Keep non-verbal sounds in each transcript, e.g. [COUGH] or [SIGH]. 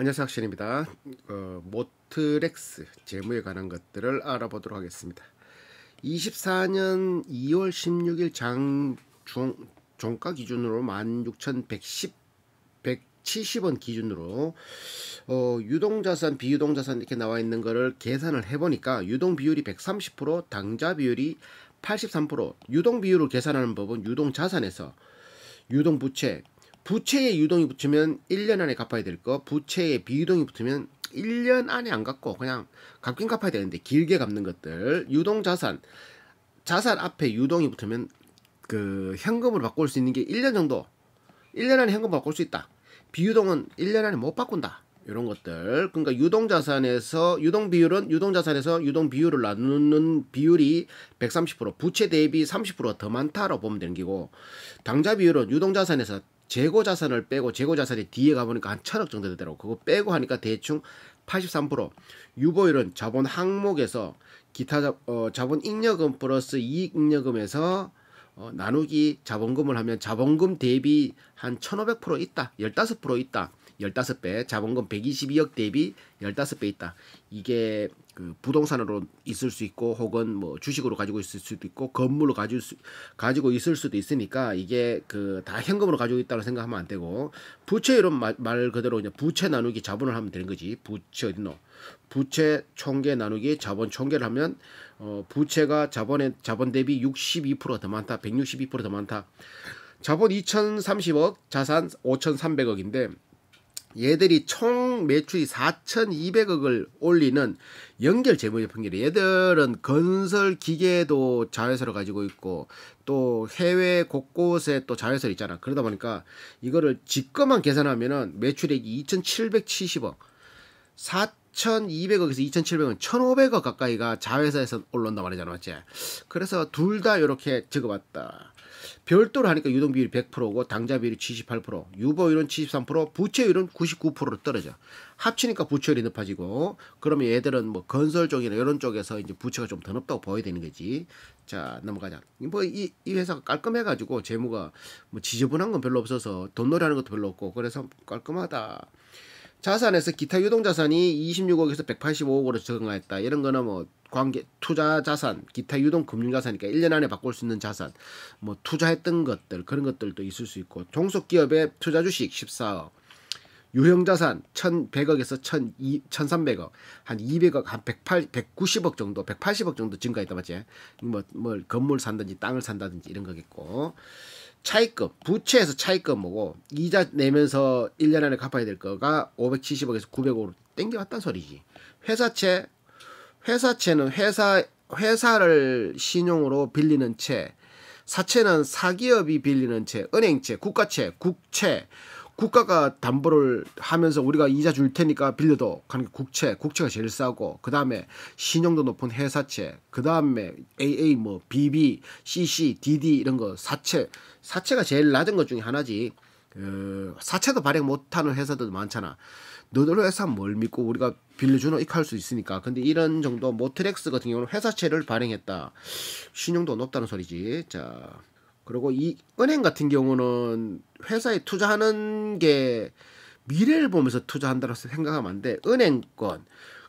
안녕하세요 학신입니다 어, 모트렉스 재무에 관한 것들을 알아보도록 하겠습니다 24년 2월 16일 장 종, 종가 기준으로 16,110 170원 기준으로 어, 유동자산 비유동자산 이렇게 나와 있는 거를 계산을 해보니까 유동 비율이 130% 당좌 비율이 83% 유동 비율을 계산하는 법은 유동 자산에서 유동 부채 부채에 유동이 붙으면 1년 안에 갚아야 될 거, 부채에 비유동이 붙으면 1년 안에 안 갚고 그냥 갚긴 갚아야 되는데 길게 갚는 것들, 유동 자산, 자산 앞에 유동이 붙으면 그 현금으로 바꿀 수 있는 게 1년 정도, 1년 안에 현금 바꿀 수 있다. 비유동은 1년 안에 못 바꾼다. 이런 것들. 그러니까 유동 자산에서 유동 비율은 유동 자산에서 유동 비율을 나누는 비율이 130% 부채 대비 30%더 많다라고 보면 되는 거고 당좌 비율은 유동 자산에서 재고 자산을 빼고 재고 자산이 뒤에 가보니까 한 천억 정도 되더라고. 그거 빼고 하니까 대충 83% 유보율은 자본 항목에서 기타 자, 어, 자본 잉여금 플러스 이익 잉여금에서 어, 나누기 자본금을 하면 자본금 대비 한 1500% 있다. 15% 있다. 15배 자본금 122억 대비 15배 있다. 이게 그 부동산으로 있을 수 있고 혹은 뭐 주식으로 가지고 있을 수도 있고 건물로 가질 수, 가지고 있을 수도 있으니까 이게 그 다 현금으로 가지고 있다고 생각하면 안 되고 부채 이런 말, 말 그대로 이제 부채 나누기 자본을 하면 되는 거지 부채 어딨노 부채 총계 나누기 자본 총계를 하면 어 부채가 자본의 자본 대비 62%더 많다 162%더 많다 자본 2030억 자산 5300억인데 얘들이 총 매출이 4,200억을 올리는 연결 재무제 분기이 얘들은 건설 기계도 자회사를 가지고 있고 또 해외 곳곳에 또 자회사 있잖아. 그러다 보니까 이거를 직거만 계산하면은 매출액이 2,770억. 4,200억에서 2,700억, 1,500억 가까이가 자회사에서 올라온단 말이잖아, 맞지? 그래서 둘 다 이렇게 적어봤다. 별도로 하니까 유동 비율이 100%고 당좌 비율이 78%, 유보율은 73%, 부채율은 99%로 떨어져. 합치니까 부채율이 높아지고 그러면 얘들은 뭐 건설 쪽이나 이런 쪽에서 이제 부채가 좀 더 높다고 보여야 되는 거지. 자 넘어가자. 뭐이 이 회사가 깔끔해가지고 재무가 뭐 지저분한 건 별로 없어서 돈놀이 하는 것도 별로 없고 그래서 깔끔하다. 자산에서 기타 유동 자산이 26억에서 185억으로 증가했다. 이런 거는 뭐 관계 투자 자산, 기타 유동 금융 자산이니까 1년 안에 바꿀 수 있는 자산, 뭐 투자했던 것들 그런 것들도 있을 수 있고 종속 기업의 투자 주식 14억, 유형 자산 1,100억에서 1,200, 1,300억, 한 200억, 한 108, 190억 정도, 180억 정도 증가했다 맞지? 뭐, 뭐 건물 산다든지 땅을 산다든지 이런 거겠고. 차입금, 부채에서 차입금 보고 이자 내면서 1년 안에 갚아야 될 거가 570억에서 900억으로 땡겨왔단 소리지. 회사채, 회사채는 회사, 회사를 신용으로 빌리는 채, 사채는 사기업이 빌리는 채, 은행채, 국가채, 국채, 국가가 담보를 하면서 우리가 이자 줄 테니까 빌려도 가는 게 국채, 국채가 제일 싸고 그 다음에 신용도 높은 회사채, 그 다음에 AA 뭐 BB, CC, DD 이런 거 사채 사채가 제일 낮은 것 중에 하나지. 그 사채도 발행 못하는 회사들도 많잖아. 너들 회사 뭘 믿고 우리가 빌려주노 이할 수 있으니까. 근데 이런 정도 모트렉스 같은 경우는 회사채를 발행했다. 신용도 높다는 소리지. 자 그리고 이 은행 같은 경우는 회사에 투자하는 게 미래를 보면서 투자한다고 생각하면 안 돼. 은행권,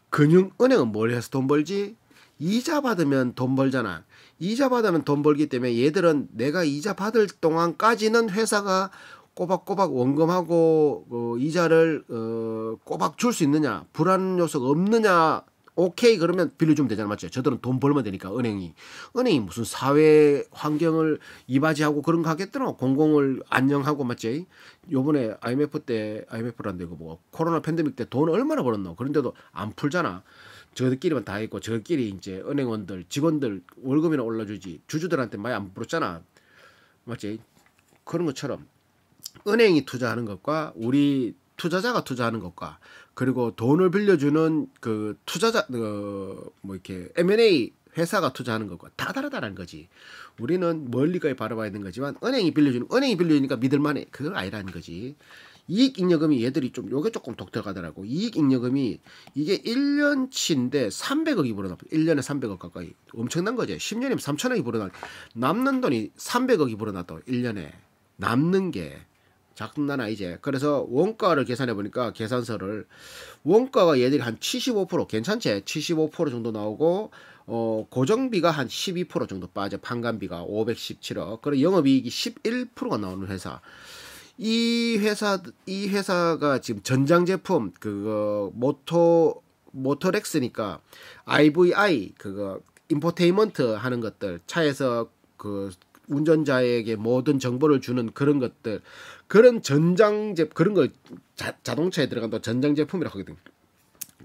금융 은행은 뭘 해서 돈 벌지? 이자 받으면 돈 벌잖아. 이자 받으면 돈 벌기 때문에 얘들은 내가 이자 받을 동안까지는 회사가 꼬박꼬박 원금하고 어, 이자를 어, 꼬박 줄 수 있느냐 불안 요소가 없느냐 오케이 그러면 빌려주면 되잖아 맞죠 저들은 돈 벌면 되니까 은행이 은행이 무슨 사회 환경을 이바지하고 그런 거 하겠더라 공공을 안녕하고 맞지 요번에 IMF 때 IMF란데 고뭐 코로나 팬데믹 때 돈 얼마나 벌었노 그런데도 안 풀잖아 저들끼리만 다 있고 저끼리 이제 은행원들 직원들 월급이나 올려주지 주주들한테 많이 안 부었잖아 맞지 그런 것처럼 은행이 투자하는 것과 우리 투자자가 투자하는 것과 그리고 돈을 빌려주는 그 투자자 그 뭐 이렇게 M&A 회사가 투자하는 것과 다 다르다는 거지. 우리는 멀리까지 바라봐야 되는 거지만 은행이 빌려주는 은행이 빌려주니까 믿을만해. 그건 아니라는 거지. 이익잉여금이 얘들이 좀 요게 조금 독특하더라고. 이익잉여금이 이게 1년치인데 300억이 불어나. 1년에 300억 가까이. 엄청난 거죠 10년이면 3천억이 불어나. 남는 돈이 300억이 불어나도 1년에 남는 게작난 아이제. 그래서 원가를 계산해 보니까 계산서를 원가가 얘들이 한 75% 괜찮지? 75% 정도 나오고 어 고정비가 한 12% 정도 빠져 판관비가 517억. 그리고 영업이익이 11%가 나오는 회사. 이 회사 이 회사가 지금 전장 제품 그거 모토 모토렉스니까 IVI 그거 인포테인먼트 하는 것들 차에서 그 운전자에게 모든 정보를 주는 그런 것들 그런 전장 제 그런 걸 자, 자동차에 들어간다 전장 제품이라고 하거든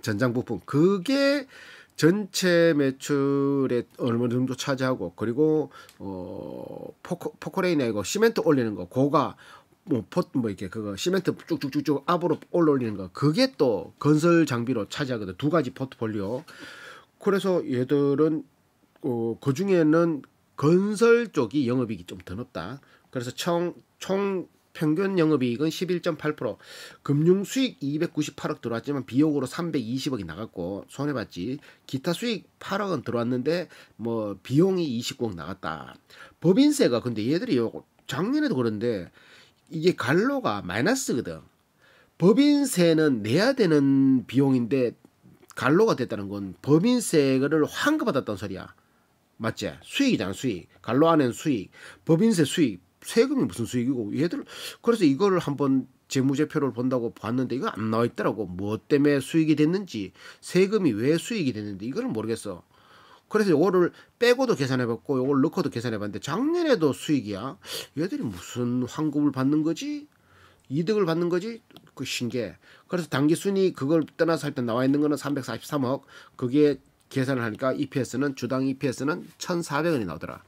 전장 부품 그게 전체 매출에 얼마 정도 차지하고 그리고 어 포코, 포코레인에 이거 시멘트 올리는 거 고가 뭐포뭐 뭐 이렇게 그거 시멘트 쭉쭉쭉쭉 앞으로 올라올리는 거 그게 또 건설 장비로 차지하거든 두 가지 포트폴리오 그래서 얘들은 어, 그 중에는 건설 쪽이 영업이익이 좀 더 높다 그래서 총, 총 평균 영업이익은 11.8% 금융 수익 298억 들어왔지만 비용으로 320억이 나갔고 손해봤지 기타 수익 8억은 들어왔는데 뭐 비용이 29억 나갔다 법인세가 근데 얘들이 작년에도 그런데 이게 갈로가 마이너스거든. 법인세는 내야 되는 비용인데 갈로가 됐다는 건 법인세를 환급받았다는 소리야. 맞지? 수익이잖아, 수익. 갈로 안에는 수익. 법인세 수익. 세금이 무슨 수익이고 얘들 그래서 이거를 한번 재무제표를 본다고 봤는데 이거 안 나와 있더라고. 뭐 때문에 수익이 됐는지 세금이 왜 수익이 됐는지 이거를 모르겠어. 그래서 이거를 빼고도 계산해봤고 이걸 넣고도 계산해봤는데 작년에도 수익이야. 얘들이 무슨 환급을 받는 거지? 이득을 받는 거지? 그 신기해. 그래서 단기순이 그걸 떠나서 할 때 나와 있는 거는 343억. 그게 계산을 하니까 EPS는 주당 EPS는 1,400원이 나오더라.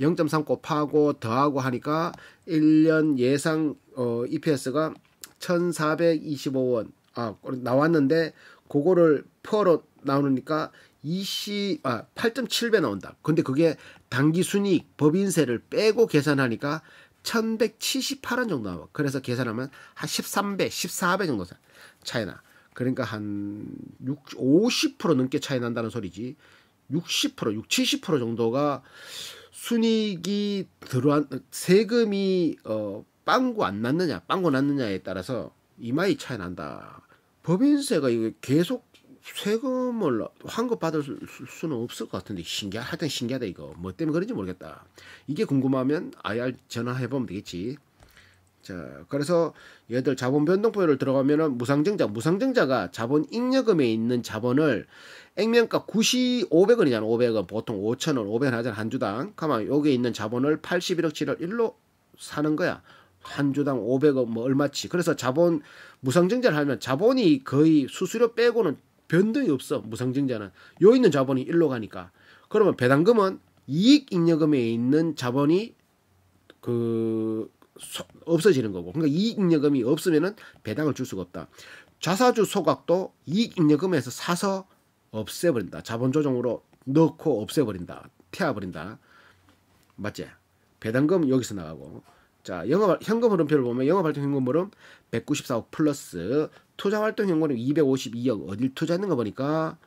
0.3 곱하고 더하고 하니까 1년 예상 어, EPS가 1,425원 아 나왔는데 그거를 퍼로 나오니까 20, 아, 8.7배 나온다. 근데 그게 단기 순이익, 법인세를 빼고 계산하니까 1178원 정도 나와. 그래서 계산하면 한 13배, 14배 정도 차이나. 그러니까 한 60, 50% 넘게 차이 난다는 소리지. 60%, 60, 70% 정도가 순이익이 들어간 세금이 어 빵고 안 났느냐, 빵고 났느냐에 따라서 이마이 차이 난다. 법인세가 이거 계속 세금을 환급 받을 수는 없을 것 같은데 신기하 하여튼 신기하다 이거 뭐 때문에 그런지 모르겠다 이게 궁금하면 IR 전화해 보면 되겠지 자 그래서 얘들 자본 변동포율을 들어가면은 무상증자 무상증자가 자본 잉여금에 있는 자본을 액면가 90 500원이잖아 500원 보통 5천원 500원 하잖아 한 주당 가만 여기 있는 자본을 81억 7월 1로 사는 거야 한 주당 500원 뭐 얼마치. 그래서 자본 무상증자를 하면 자본이 거의 수수료 빼고는 변동이 없어 무상증자는 요 있는 자본이 일로 가니까 그러면 배당금은 이익 잉여금에 있는 자본이 그 없어지는 거고 그러니까 이익 잉여금이 없으면은 배당을 줄 수가 없다 자사주 소각도 이익 잉여금에서 사서 없애버린다 자본 조정으로 넣고 없애버린다 태워버린다 맞지 배당금 여기서 나가고 자, 영업 현금 흐름표를 보면 영업 활동 현금 흐름 194억 플러스 투자 활동 연구는 252억 어딜 투자했는가 보니까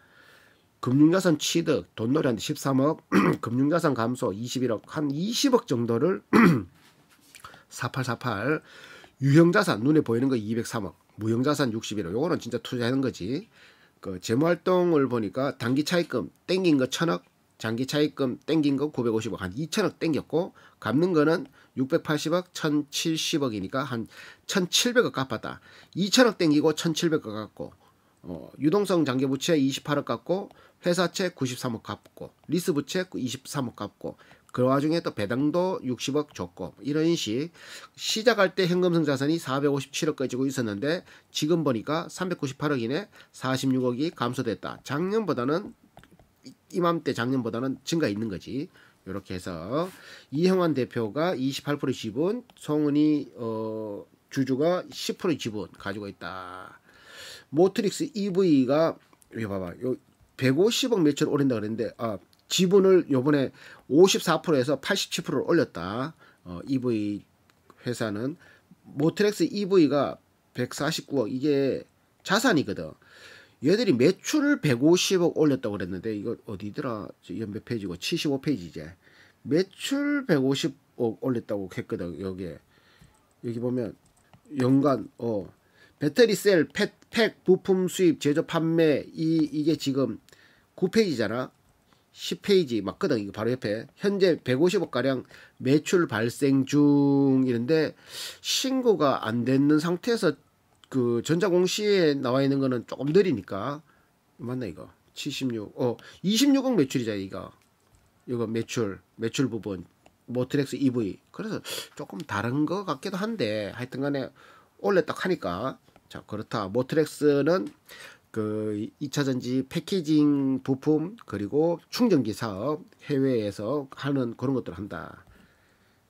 금융자산 취득 돈노래한테 13억 [CLEARS THROAT] 금융자산 감소 21억 한 20억 정도를 4848 [CLEARS THROAT] 유형자산 눈에 보이는 거 203억 무형자산 61억 요거는 진짜 투자하는 거지 그 재무활동을 보니까 단기 차입금 땡긴 거 천억 장기 차입금 땡긴 거 950억 한 2천억 땡겼고 갚는 거는 680억 1070억이니까 한 1700억 갚았다. 2천억 땡기고 1700억 갚고 어, 유동성 장기 부채 28억 갚고 회사채 93억 갚고 리스 부채 23억 갚고 그 와중에 또 배당도 60억 줬고 이런 식 시작할 때 현금성 자산이 457억 까지고 있었는데 지금 보니까 398억이네 46억이 감소됐다. 작년보다는 이맘때 작년보다는 증가 있는 거지. 이렇게 해서 이형환 대표가 28% 지분, 송은이 어, 주주가 10% 지분 가지고 있다. 모트릭스 EV가 이거 봐봐. 요 150억 몇천 올린다 그랬는데 아, 지분을 요번에 54%에서 87%로 올렸다. 어, EV 회사는 모트릭스 EV가 149억 이게 자산이거든. 얘들이 매출을 150억 올렸다고 그랬는데 이거 어디더라? 연몇 페이지고 75페이지제. 매출 150억 올렸다고 했거든 여기에. 여기 보면 연간 어 배터리 셀, 팩, 팩 부품 수입, 제조 판매 이 이게 지금 9페이지잖아. 10페이지 맞거든. 이거 바로 옆에. 현재 150억 가량 매출 발생 중이런데 신고가 안됐는 상태에서 그 전자공시에 나와 있는 거는 조금 느리니까 맞나 이거 76어 26억 매출이자 이거 이거 매출 매출 부분 모트렉스 EV 그래서 조금 다른 거 같기도 한데 하여튼간에 올래 딱 하니까 자 그렇다 모트렉스는 그 2차전지 패키징 부품 그리고 충전기 사업 해외에서 하는 그런 것들을 한다.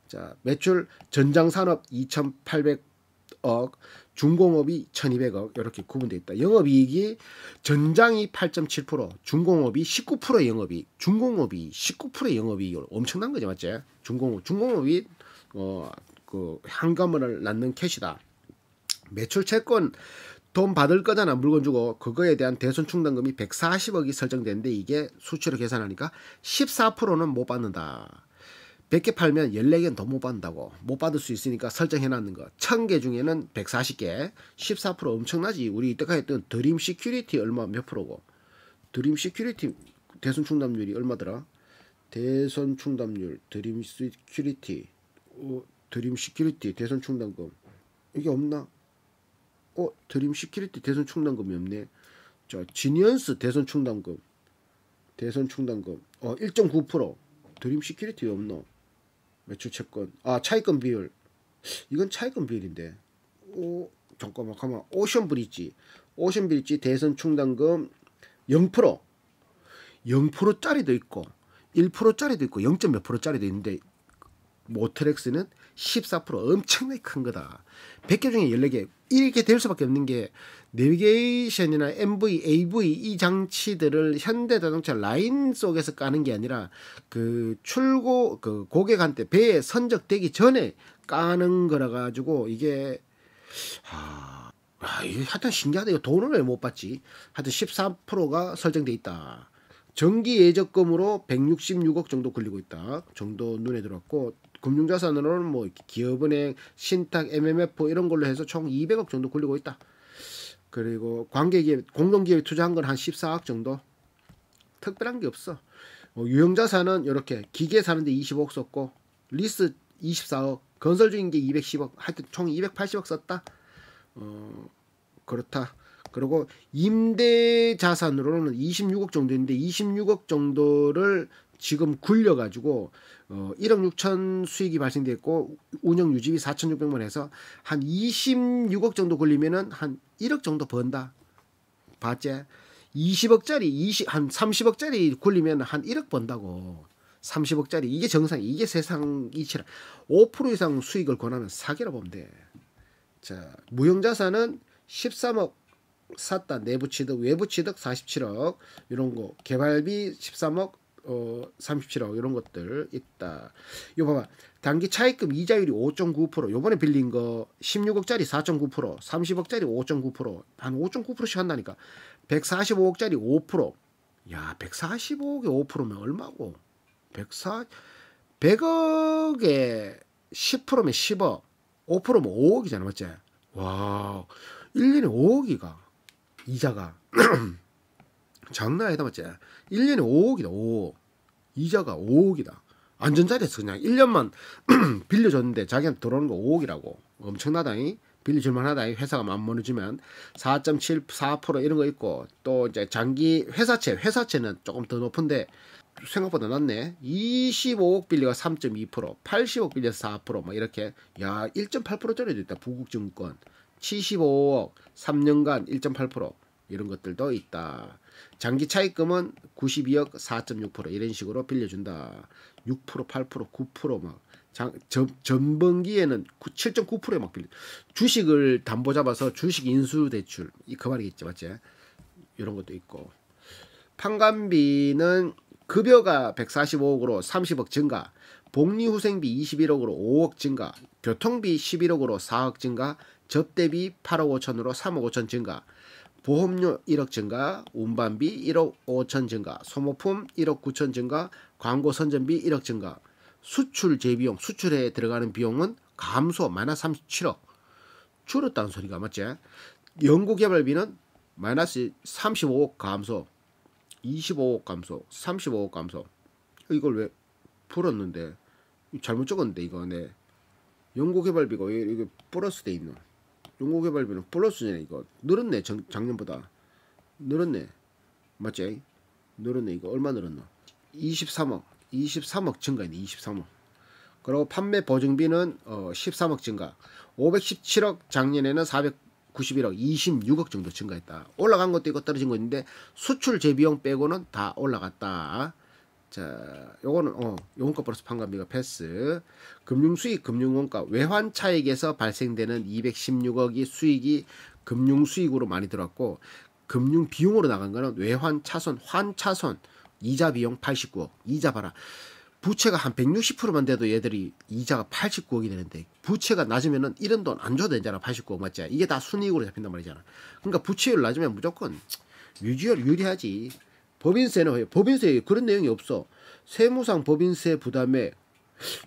자 매출 전장산업 2,800억 중공업이 1200억 이렇게 구분되어 있다. 영업이익이 전장이 8.7%, 중공업이 19%의 영업이익, 중공업이 19%의 영업이익을 엄청난 거죠, 맞지? 중공업, 중공업이 어, 그현금을 낳는 캐시다. 매출 채권 돈 받을 거잖아 물건 주고 그거에 대한 대손 충당금이 140억이 설정되는데 이게 수치로 계산하니까 14%는 못 받는다. 100개 팔면 14개는 더 못 받는다고 못 받을 수 있으니까 설정해놨는 거 1000개 중에는 140개 14% 엄청나지 우리 이때까지 했던 드림 시큐리티 얼마 몇 프로고 드림 시큐리티 대선 충당률이 얼마더라 대선 충당률 드림 시큐리티 어, 드림 시큐리티 대선 충당금 이게 없나 어 드림 시큐리티 대선 충당금이 없네 자 지니언스 대선 충당금 대선 충당금 어1.9% 드림 시큐리티 없노 매출 채권 아 차익금 비율 이건 차익금 비율인데 오 잠깐만 가만 오션 브릿지 오션 브릿지 대선 충당금 0% 0%짜리도 있고 1%짜리도 있고 0. 몇프로 짜리도 있는데 모터렉스는 14% 엄청나게 큰 거다. 100개 중에 14개 이렇게 될 수밖에 없는 게 내비게이션이나 MV, AV 이 장치들을 현대 자동차 라인 속에서 까는 게 아니라 그 출고 그 고객한테 배에 선적되기 전에 까는 거라 가지고 이게 하... 아, 이게 하여튼 신기하다. 이거 돈을 왜 못 받지? 하여튼 13%가 설정돼 있다. 정기 예적금으로 166억 정도 굴리고 있다. 정도 눈에 들었고 금융자산으로는 뭐 기업은행, 신탁, MMF 이런 걸로 해서 총 200억 정도 굴리고 있다. 그리고 관계기업 공동기업에 투자한 건 한 14억 정도. 특별한 게 없어. 뭐 어, 유형자산은 이렇게 기계 사는데 20억 썼고 리스 24억, 건설 중인 게 210억, 하여튼 총 280억 썼다. 어 그렇다. 그리고 임대 자산으로는 26억 정도 인는데 26억 정도를 지금 굴려가지고 어 1억 6천 수익이 발생됐고 운영 유지비 4,600만 해서 한 26억 정도 굴리면은한 1억 정도 번다. 봤제 20억짜리 20, 한 30억짜리 굴리면 한 1억 번다고. 30억짜리 이게 정상 이게 세상 이치라. 5% 이상 수익을 권하면 사기라 보면 돼. 자, 무형자산은 13억 샀다. 내부 취득, 외부 취득 47억. 이런 거. 개발비 13억, 어, 37억 이런 것들 있다. 요 봐봐. 단기 차입금 이자율이 5.9% 요번에 빌린 거 16억짜리 4.9% 30억짜리 5.9%한 5.9%씩 한다니까 145억짜리 5% 야, 145억에 5%면 얼마고? 104 100억에 10%면 10억, 5%면 5억이잖아, 맞지? 와, 1년에 5억이가 이자가 [CLEARS THROAT] 장난 아니다 맞지? 1년에 5억이다 5억 이자가 5억이다 안전자리에서 그냥 1년만 [CLEARS THROAT] 빌려줬는데 자기한테 들어오는 거 5억이라고 엄청나다니 빌려줄만하다. 회사가 맞물어지면 4.74% 이런 거 있고 또 이제 장기 회사채 회사채는 조금 더 높은데 생각보다 낮네. 25억 빌려가 3.2%, 80억 빌려서 4%뭐 이렇게 야 1.8%짜리도 있다. 부국증권 75억 3년간 1.8% 이런 것들도 있다. 장기 차입금은 92억 4.6% 이런 식으로 빌려준다. 6% 8% 9%막 장, 전, 전번기에는 7.9%에 막 빌려. 주식을 담보 잡아서 주식 인수 대출 이 그 말이겠지 맞지? 이런 것도 있고 판관비는 급여가 145억으로 30억 증가, 복리후생비 21억으로 5억 증가, 교통비 11억으로 4억 증가, 접대비 8억 5천으로 3억 5천 증가, 보험료 1억 증가, 운반비 1억 5천 증가, 소모품 1억 9천 증가, 광고 선전비 1억 증가, 수출 재비용, 수출에 들어가는 비용은 감소 마이너스 37억. 줄었다는 소리가 맞지? 연구 개발비는 마이너스 35억 감소, 25억 감소, 35억 감소. 이걸 왜 풀었는데? 잘못 적었는데 이거 네. 연구 개발비가 왜 이게 플러스 돼 있노? 연구개발비는 플러스네 이거 늘었네 정, 작년보다 늘었네 맞지? 늘었네 이거 얼마 늘었노? 23억 23억 증가했네 23억 그리고 판매 보증비는 어, 13억 증가 517억 작년에는 491억 26억 정도 증가했다 올라간 것도 있고 떨어진 것인데 수출 재비용 빼고는 다 올라갔다 자, 요거는 어, 요원가 플러스 판가비가 패스. 금융 수익 금융 원가 외환 차익에서 발생되는 216억이 수익이 금융 수익으로 많이 들어왔고 금융 비용으로 나간 거는 외환 차손, 환차손, 이자 비용 89억. 이자 봐라. 부채가 한 160%만 돼도 얘들이 이자가 89억이 되는데 부채가 낮으면은 이런 돈 안 줘도 되잖아. 89억 맞지? 이게 다 순이익으로 잡힌단 말이잖아. 그러니까 부채율 낮으면 무조건 뮤지얼 유리하지. 법인세는 법인세 그런 내용이 없어. 세무상 법인세 부담에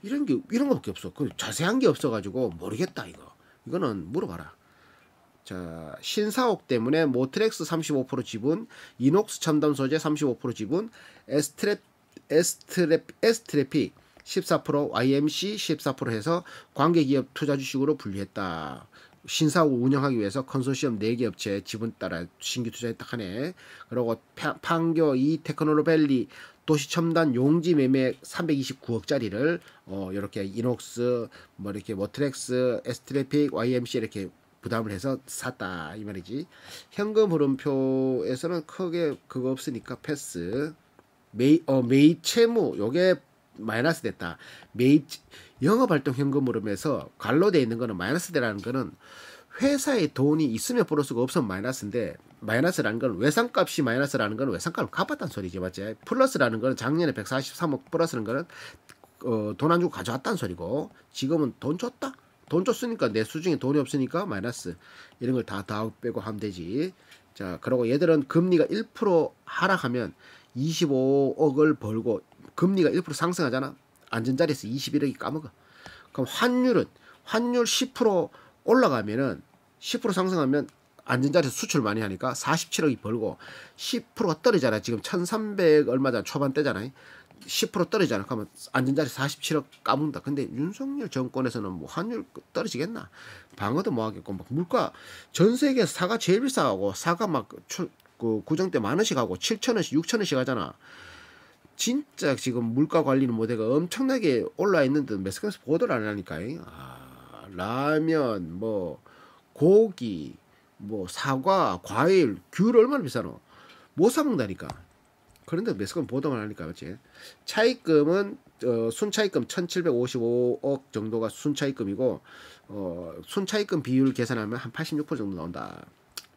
이런 게 이런 거밖에 없어. 그 자세한 게 없어가지고 모르겠다 이거. 이거는 물어봐라. 자 신사옥 때문에 모트렉스 35% 지분, 이녹스 첨단 소재 35% 지분, 에스트랩 에스트랩 에스트레피 14% YMC 14% 해서 관계기업 투자 주식으로 분리했다. 신사 업 운영하기 위해서 컨소시엄 4개 업체 지분 따라 신규 투자했다 하네. 그리고 판교 이 테크놀로밸리 도시 첨단 용지 매매 329억짜리를 어 이렇게 이녹스 뭐 이렇게 워트렉스 에스트레픽 YMC 이렇게 부담을 해서 샀다 이 말이지. 현금 흐름표에서는 크게 그거 없으니까 패스. 메이 어 메이채무 요게 마이너스 됐다. 매입 영업 활동 현금흐름에서 관로돼 있는 거는 마이너스 되라는 거는 회사에 돈이 있으면 벌러스가 없으면 마이너스인데 마이너스라는 건 외상값이 마이너스라는 건 외상값을 갚았다는 소리지 맞지? 플러스라는 거는 작년에 143억 플러스는 거는 어, 돈 안 주고 가져왔다는 소리고 지금은 돈 줬다. 돈 줬으니까 내 수중에 돈이 없으니까 마이너스 이런 걸 다 다 빼고 하면 되지. 자, 그러고 얘들은 금리가 1% 하락하면 25억을 벌고 금리가 1% 상승하잖아. 안전 자리에서 21억이 까먹어. 그럼 환율은 환율 10% 올라가면은 10% 상승하면 안전자리에서 수출 많이 하니까 47억이 벌고 10%가 떨어지잖아. 지금 1300얼마전 초반대잖아. 10% 떨어지잖아. 그러면 안전자리 47억 까문다. 근데 윤석열 정권에서는 뭐 환율 떨어지겠나? 방어도 뭐 하겠고, 막 물가, 전 세계에서 사가 제일 비싸고, 사가 막 초, 그 구정 때 만 원씩 하고, 7천 원씩, 6천 원씩 하잖아. 진짜 지금 물가 관리는 모델가 엄청나게 올라 있는듯 매스컴에서 보도를 안 하니까 아, 라면 뭐 고기 뭐 사과 과일 귤 얼마나 비싸노 못사먹다니까 그런데 매스컴 보도만 하니까 그렇지 차입금은 어, 순차입금 1755억 정도가 순차입금이고 어, 순차입금 비율 계산하면 한 86% 정도 나온다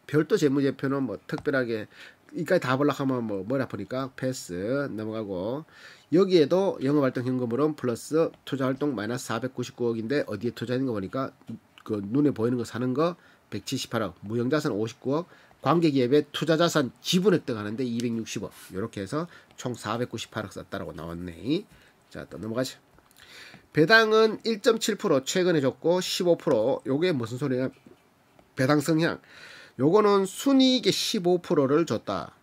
별도 재무제표는 뭐 특별하게 이까지 다 볼라 고 하면 뭐 머리 아프니까 패스 넘어가고 여기에도 영업활동 현금으론 플러스 투자활동 마이너스 499억인데 어디에 투자하는 거 보니까 그 눈에 보이는 거 사는 거 178억 무형자산 59억 관계기업의 투자자산 지분 획득하는데 260억 이렇게 해서 총 498억 썼다라고 나왔네 자 또 넘어가죠 배당은 1.7% 최근에 줬고 15% 요게 무슨 소리냐 배당 성향 요거는 순이익의 15%를 줬다.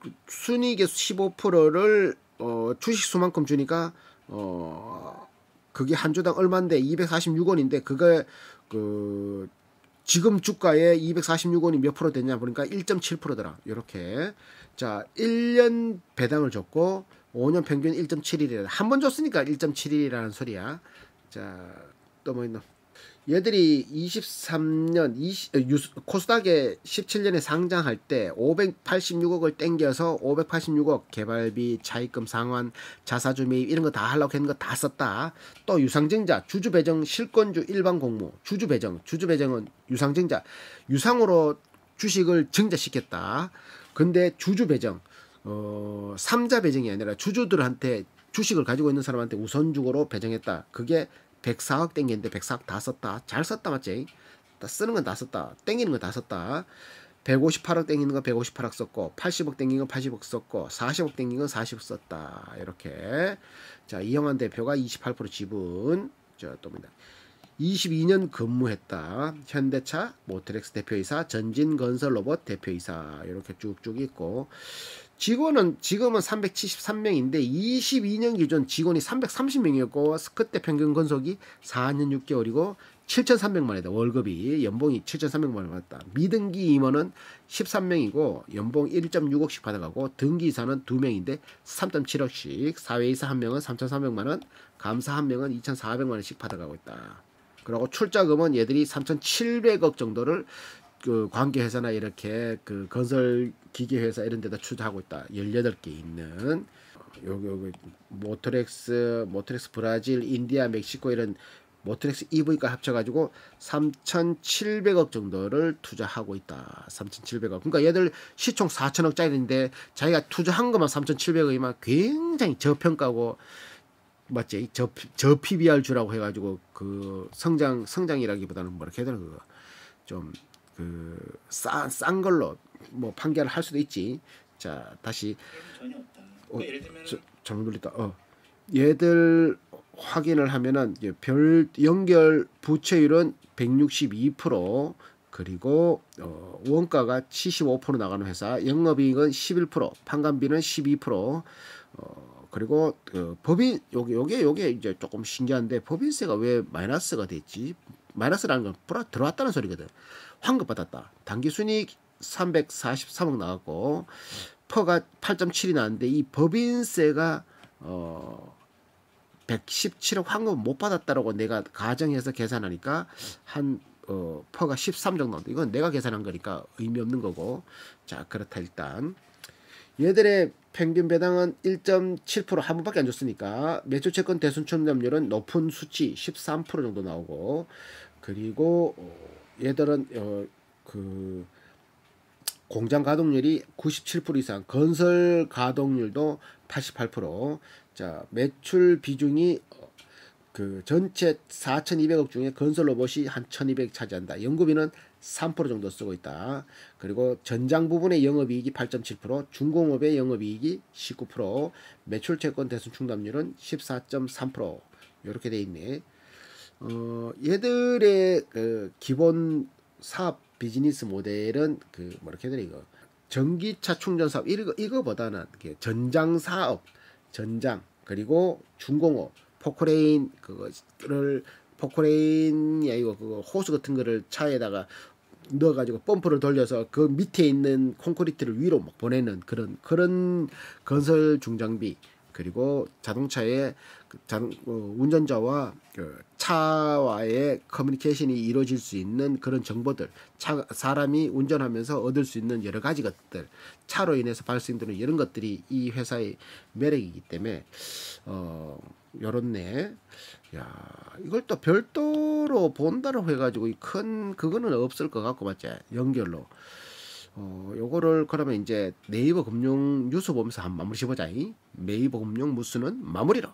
그 순이익의 15%를 어, 주식 수만큼 주니까 어, 그게 한 주당 얼마인데 246원인데 그게 그 지금 주가에 246원이 몇 프로 되냐 보니까 1.7%더라. 이렇게 자 1년 배당을 줬고 5년 평균 1 7일이라한 번 줬으니까 1 7일이라는 소리야. 자또 뭐 있나? 얘들이 23년 20, 코스닥에 17년에 상장할 때 586억을 땡겨서 586억 개발비, 차익금 상환, 자사주 매입 이런 거 다 하려고 했는 거다 썼다. 또 유상증자, 주주배정, 실권주, 일반 공모, 주주배정, 주주배정은 유상증자, 유상으로 주식을 증자시켰다. 근데 주주배정, 어, 삼자 배정이 아니라 주주들한테 주식을 가지고 있는 사람한테 우선주고로 배정했다. 그게 104억 땡기는데 104억 다 썼다. 잘 썼다 맞지? 다 쓰는 건 다 썼다. 땡기는 건 다 썼다. 158억 땡기는 건 158억 썼고 80억 땡긴건 80억 썼고 40억 땡긴건 40억 썼다. 이렇게 자 이영환 대표가 28% 지분 저 또입니다. 22년 근무했다. 현대차 모트렉스 대표이사 전진건설로봇 대표이사 이렇게 쭉쭉 있고 직원은 지금은 373명인데 22년 기준 직원이 330명이었고 그때 평균 건속이 4년 6개월이고 7,300만 원이다. 월급이 연봉이 7,300만 원 받았다. 미등기 임원은 13명이고 연봉 1.6억씩 받아가고 등기 이사는 2명인데 3.7억씩 사회 이사 1명은 3,300만 원, 감사 1명은 2,400만 원씩 받아가고 있다. 그리고 출자금은 얘들이 3,700억 정도를 그 관계회사나 이렇게 그 건설 기계회사 이런 데다 투자하고 있다. 18개 있는 여기 여기 모터렉스모터렉스 브라질, 인디아, 멕시코 이런 모터렉스 EV가 합쳐가지고 3,700억 정도를 투자하고 있다. 3,700억. 그러니까 얘들 시총 4,000억짜리인데 자기가 투자한 것만 3,700억이면 굉장히 저평가고 맞지? 저, 저 PBR주라고 해가지고 그 성장 성장이라기보다는 뭐라 해야 되나 그거 좀 그싼싼 걸로 뭐 판결을 할 수도 있지. 자 다시 전혀 없다. 어, 그러니까 예를 들면 잘못 돌렸다. 어 얘들 확인을 하면은 별 연결 부채율은 162% 그리고 어, 원가가 75% 나가는 회사, 영업이익은 11%, 판관비는 12%. 어, 그리고 그 법인 요게 요게 요게 이제 조금 신기한데 법인세가 왜 마이너스가 됐지? 마이너스라는 건 불어 들어왔다는 소리거든. 환급받았다. 단기 순이익 343억 나왔고 퍼가 8.7이 나왔는데 이 법인세가 어 117억 환급 못 받았다라고 내가 가정해서 계산하니까 한 어, 퍼가 13 정도 나온다. 이건 내가 계산한 거니까 의미 없는 거고. 자, 그렇다 일단. 얘들의 평균 배당은 1.7% 한번밖에 안 줬으니까 매출 채권 대순 청렴률은 높은 수치 13% 정도 나오고 그리고 어, 얘들은 어, 그 공장 가동률이 97% 이상, 건설 가동률도 88%. 자, 매출 비중이 어, 그 전체 4,200억 중에 건설 로봇이 한1,200 차지한다. 연구비는 3% 정도 쓰고 있다. 그리고 전장 부분의 영업이익이 8.7%, 중공업의 영업이익이 19%, 매출 채권 대 s 충당률은 14.3%. 이렇게 돼 있네. 어, 얘들의 그 기본 사업 비즈니스 모델은 그 뭐라고 해야 되나 이거 전기차 충전 사업 이거 이거보다는 그 전장 사업 전장 그리고 중공업 포크레인 그거를 포크레인이 아니고 그 호스 같은 거를 차에다가 넣어가지고 펌프를 돌려서 그 밑에 있는 콘크리트를 위로 막 보내는 그런 그런 건설 중장비 그리고 자동차의 그 자동, 어, 운전자와 그 차와의 커뮤니케이션이 이루어질 수 있는 그런 정보들, 차, 사람이 운전하면서 얻을 수 있는 여러 가지 것들, 차로 인해서 발생되는 이런 것들이 이 회사의 매력이기 때문에 어 요렇네. 야, 이걸 또 별도로 본다라고 해가지고 큰 그거는 없을 것 같고 맞지? 연결로. 어, 요거를 그러면 이제 네이버 금융 뉴스 보면서 한번 마무리 씹보자이 네이버 금융 뉴스는 마무리로.